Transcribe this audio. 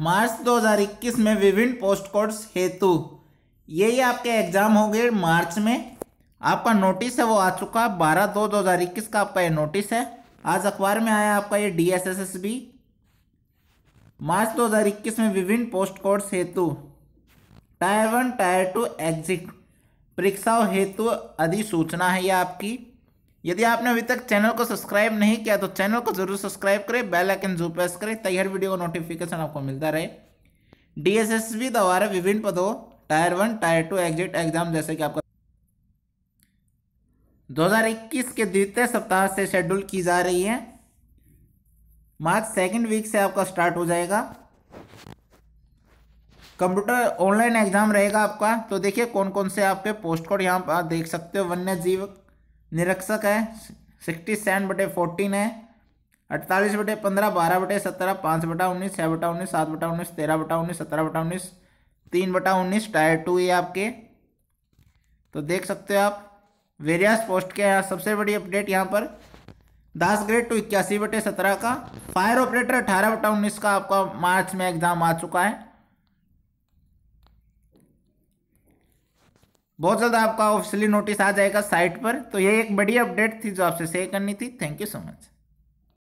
मार्च 2021 में विभिन्न post codes हेतु यही आपके एग्जाम हो गए मार्च में आपका नोटिस है वो आ चुका है बारह दो दो हज़ार इक्कीस का आपका ये नोटिस है आज अखबार में आया आपका ये D S S S B मार्च दो हज़ार इक्कीस में विभिन्न पोस्ट कोड्स हेतु tier one tier two exit परीक्षाओं हेतु अधिसूचना है यह आपकी यदि आपने अभी तक चैनल को सब्सक्राइब नहीं किया तो चैनल को जरूर सब्सक्राइब करें बेल आइकन जरूर प्रेस करें ताकि हर वीडियो का नोटिफिकेशन आपको मिलता रहे डीएसएसबी द्वारा विभिन्न पदों tier one tier two exit exam जैसे कि आपका 2021 के द्वितीय सप्ताह से शेड्यूल की जा रही है मार्च सेकेंड वीक से आपका स्टार्ट हो जाएगा कंप्यूटर ऑनलाइन एग्जाम रहेगा आपका तो देखिए कौन कौन से आपके पोस्ट कोड यहाँ पर देख सकते हो वन्य जीव निरक्षक है सिक्सटी सेवन बटे फोर्टीन है अड़तालीस बटे पंद्रह बारह बटे सत्रह पाँच बटा उन्नीस छः बटा उन्नीस सात बटा उन्नीस तेरह बटा उन्नीस सत्रह बटा उन्नीस तीन बटा उन्नीस टायर टू ये आपके तो देख सकते हो आप वेरियस पोस्ट के यहाँ सबसे बड़ी अपडेट यहाँ पर दास ग्रेड टू इक्यासी बटे सत्रह का फायर ऑपरेटर अठारह बटा उन्नीस का आपका मार्च में एग्जाम आ चुका है बहुत जल्द आपका ऑफिशियली नोटिस आ जाएगा साइट पर तो ये एक बड़ी अपडेट थी जो आपसे शेयर करनी थी थैंक यू सो मच